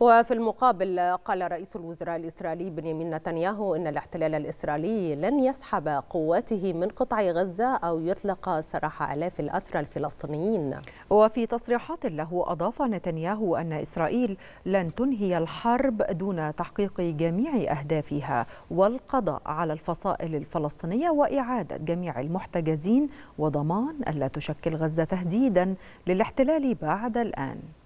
وفي المقابل قال رئيس الوزراء الإسرائيلي بنيامين نتنياهو إن الاحتلال الإسرائيلي لن يسحب قواته من قطاع غزة أو يطلق سراح آلاف الأسرى الفلسطينيين وفي تصريحات له أضاف نتنياهو أن إسرائيل لن تنهي الحرب دون تحقيق جميع أهدافها والقضاء على الفصائل الفلسطينية وإعادة جميع المحتجزين وضمان ألا تشكل غزة تهديدا للاحتلال بعد الآن